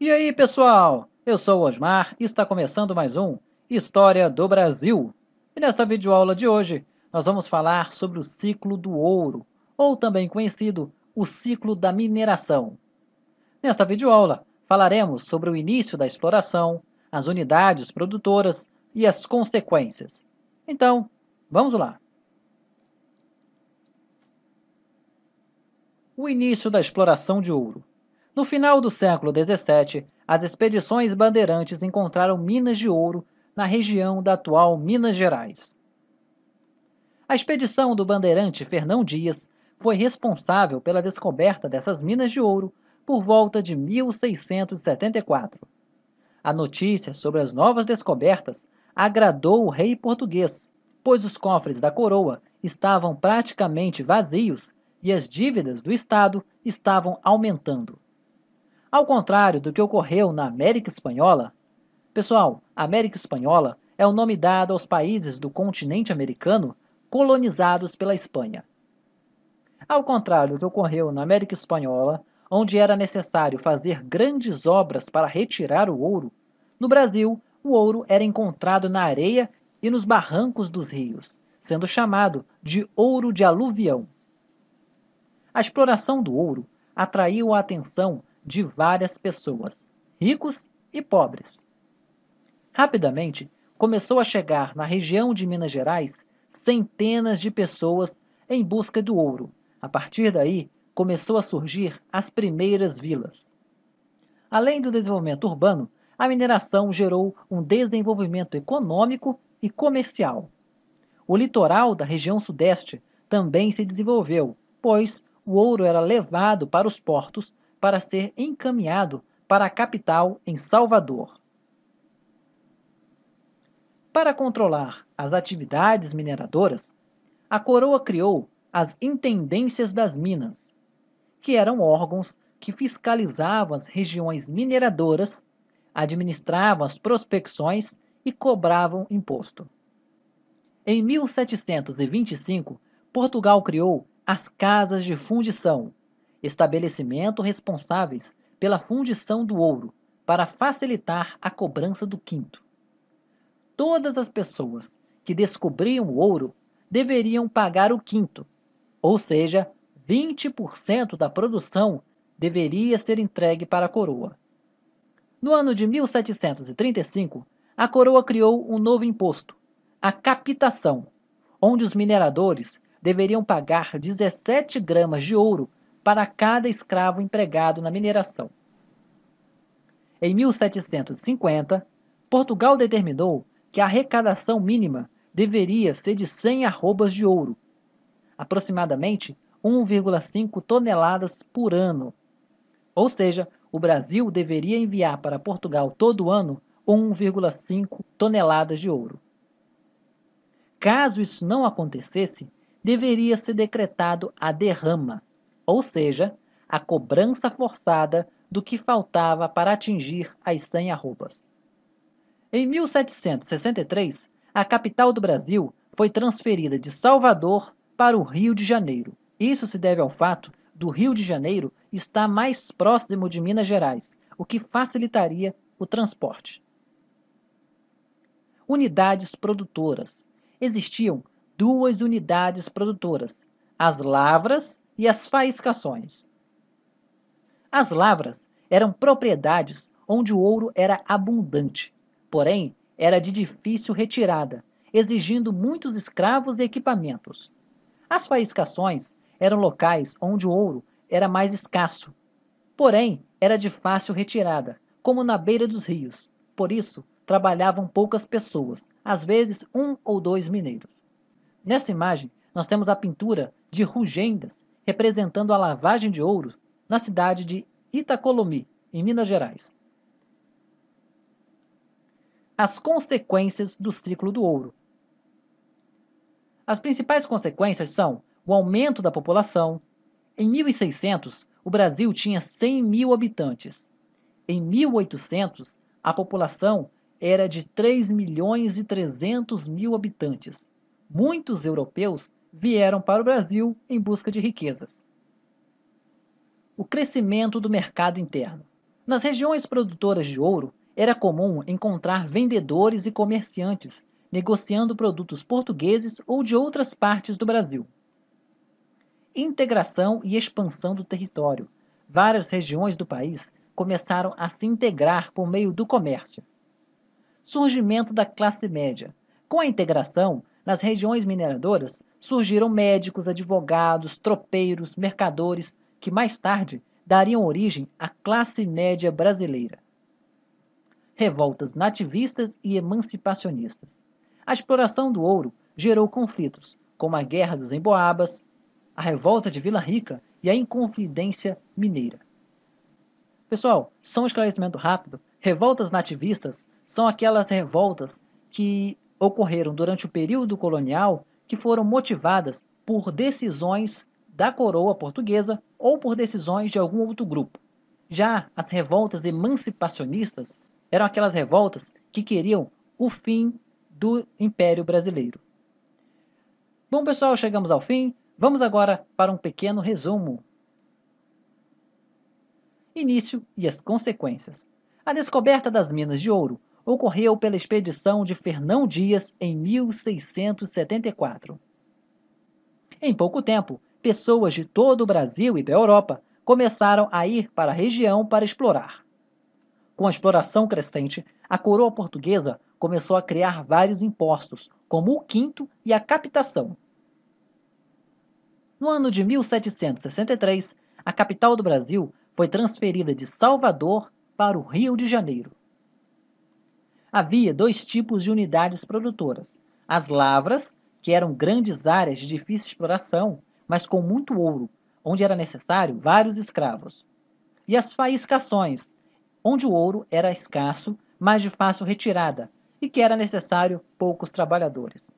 E aí, pessoal? Eu sou o Osmar e está começando mais um História do Brasil. E nesta videoaula de hoje, nós vamos falar sobre o ciclo do ouro, ou também conhecido o ciclo da mineração. Nesta videoaula, falaremos sobre o início da exploração, as unidades produtoras e as consequências. Então, vamos lá! O início da exploração de ouro. No final do século XVII, as expedições bandeirantes encontraram minas de ouro na região da atual Minas Gerais. A expedição do bandeirante Fernão Dias foi responsável pela descoberta dessas minas de ouro por volta de 1674. A notícia sobre as novas descobertas agradou o rei português, pois os cofres da coroa estavam praticamente vazios e as dívidas do Estado estavam aumentando. Ao contrário do que ocorreu na América Espanhola, pessoal, América Espanhola é o nome dado aos países do continente americano colonizados pela Espanha. Ao contrário do que ocorreu na América Espanhola, onde era necessário fazer grandes obras para retirar o ouro, no Brasil, o ouro era encontrado na areia e nos barrancos dos rios, sendo chamado de ouro de aluvião. A exploração do ouro atraiu a atenção de várias pessoas, ricos e pobres. Rapidamente, começou a chegar na região de Minas Gerais centenas de pessoas em busca do ouro. A partir daí, começou a surgir as primeiras vilas. Além do desenvolvimento urbano, a mineração gerou um desenvolvimento econômico e comercial. O litoral da região sudeste também se desenvolveu, pois o ouro era levado para os portos para ser encaminhado para a capital em Salvador. Para controlar as atividades mineradoras, a coroa criou as intendências das minas, que eram órgãos que fiscalizavam as regiões mineradoras, administravam as prospecções e cobravam imposto. Em 1725, Portugal criou as casas de fundição, estabelecimento responsáveis pela fundição do ouro, para facilitar a cobrança do quinto. Todas as pessoas que descobriam o ouro deveriam pagar o quinto, ou seja, 20% da produção deveria ser entregue para a coroa. No ano de 1735, a coroa criou um novo imposto, a captação, onde os mineradores deveriam pagar 17 gramas de ouro para cada escravo empregado na mineração. Em 1750, Portugal determinou que a arrecadação mínima deveria ser de 100 arrobas de ouro, aproximadamente 1,5 toneladas por ano. Ou seja, o Brasil deveria enviar para Portugal todo ano 1,5 toneladas de ouro. Caso isso não acontecesse, deveria ser decretado a derrama, ou seja, a cobrança forçada do que faltava para atingir as 100 arrobas. Em 1763, a capital do Brasil foi transferida de Salvador para o Rio de Janeiro. Isso se deve ao fato do Rio de Janeiro estar mais próximo de Minas Gerais, o que facilitaria o transporte. Unidades produtoras. Existiam duas unidades produtoras, as lavras e as faiscações. As lavras eram propriedades onde o ouro era abundante, porém era de difícil retirada, exigindo muitos escravos e equipamentos. As faiscações eram locais onde o ouro era mais escasso, porém era de fácil retirada, como na beira dos rios. Por isso, trabalhavam poucas pessoas, às vezes um ou dois mineiros. Nesta imagem, nós temos a pintura de Rugendas, representando a lavagem de ouro na cidade de Itacolomi, em Minas Gerais. As consequências do ciclo do ouro. As principais consequências são o aumento da população. Em 1600, o Brasil tinha 100 mil habitantes. Em 1800, a população era de 3 milhões e 300 mil habitantes. Muitos europeus vieram para o Brasil em busca de riquezas. O crescimento do mercado interno. Nas regiões produtoras de ouro, era comum encontrar vendedores e comerciantes negociando produtos portugueses ou de outras partes do Brasil. Integração e expansão do território. Várias regiões do país começaram a se integrar por meio do comércio. Surgimento da classe média. Com a integração, nas regiões mineradoras surgiram médicos, advogados, tropeiros, mercadores, que mais tarde dariam origem à classe média brasileira. Revoltas nativistas e emancipacionistas. A exploração do ouro gerou conflitos, como a Guerra dos Emboabas, a revolta de Vila Rica e a Inconfidência Mineira. Pessoal, só um esclarecimento rápido: revoltas nativistas são aquelas revoltas que ocorreram durante o período colonial que foram motivadas por decisões da coroa portuguesa ou por decisões de algum outro grupo. Já as revoltas emancipacionistas eram aquelas revoltas que queriam o fim do Império Brasileiro. Bom, pessoal, chegamos ao fim. Vamos agora para um pequeno resumo. Início e as consequências. A descoberta das minas de ouro ocorreu pela expedição de Fernão Dias em 1674. Em pouco tempo, pessoas de todo o Brasil e da Europa começaram a ir para a região para explorar. Com a exploração crescente, a coroa portuguesa começou a criar vários impostos, como o quinto e a captação. No ano de 1763, a capital do Brasil foi transferida de Salvador para o Rio de Janeiro havia dois tipos de unidades produtoras: as lavras, que eram grandes áreas de difícil exploração, mas com muito ouro, onde era necessário vários escravos, e as faiscações, onde o ouro era escasso, mas de fácil retirada, e que era necessário poucos trabalhadores.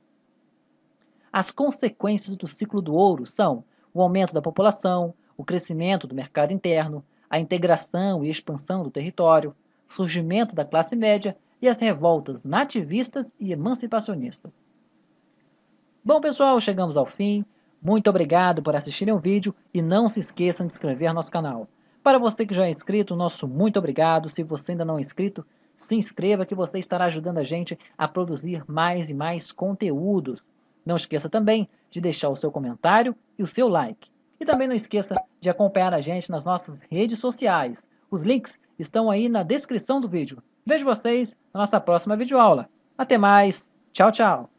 As consequências do ciclo do ouro são o aumento da população, o crescimento do mercado interno, a integração e expansão do território, surgimento da classe média e as revoltas nativistas e emancipacionistas. Bom, pessoal, chegamos ao fim. Muito obrigado por assistirem o vídeo e não se esqueçam de inscrever nosso canal. Para você que já é inscrito, nosso muito obrigado. Se você ainda não é inscrito, se inscreva que você estará ajudando a gente a produzir mais e mais conteúdos. Não esqueça também de deixar o seu comentário e o seu like. E também não esqueça de acompanhar a gente nas nossas redes sociais. Os links estão aí na descrição do vídeo. Vejo vocês na nossa próxima videoaula. Até mais. Tchau, tchau.